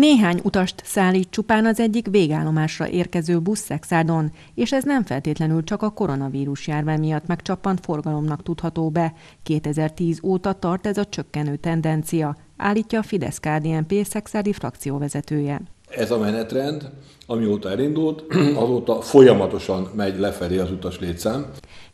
Néhány utast szállít csupán az egyik végállomásra érkező busz buszszexádon, és ez nem feltétlenül csak a koronavírus járvány miatt megcsappant forgalomnak tudható be. 2010 óta tart ez a csökkenő tendencia, állítja a Fidesz-KDNP szexádi frakcióvezetője. Ez a menetrend, amióta elindult, azóta folyamatosan megy lefelé az utas létszám.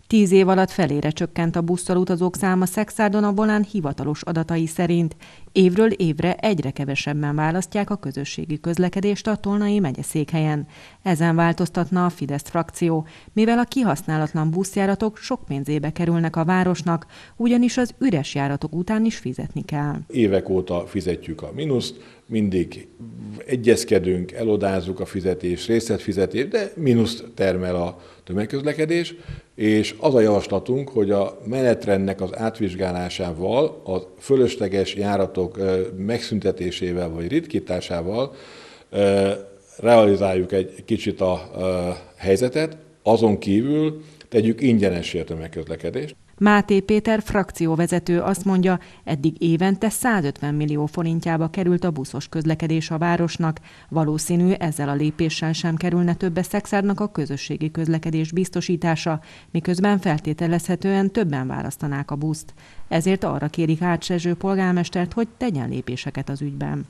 Tíz év alatt felére csökkent a busszal utazók száma Szexárdon a Bolán hivatalos adatai szerint. Évről évre egyre kevesebben választják a közösségi közlekedést a Tolnai megye székhelyen. Ezen változtatna a Fidesz frakció, mivel a kihasználatlan buszjáratok sok pénzébe kerülnek a városnak, ugyanis az üres járatok után is fizetni kell. Évek óta fizetjük a mínuszt, mindig egyezkedünk, elodázzuk a fizetés, részletfizetés, de mínuszt termel a tömegközlekedés, és az a javaslatunk, hogy a menetrendnek az átvizsgálásával, a fölösleges járatok megszüntetésével vagy ritkításával realizáljuk egy kicsit a helyzetet, azon kívül tegyük ingyenessé a tömegközlekedést. Máté Péter frakcióvezető azt mondja, eddig évente 150 millió forintjába került a buszos közlekedés a városnak. Valószínű ezzel a lépéssel sem kerülne többe Szexárnak a közösségi közlekedés biztosítása, miközben feltételezhetően többen választanák a buszt. Ezért arra kérik átsező polgármestert, hogy tegyen lépéseket az ügyben.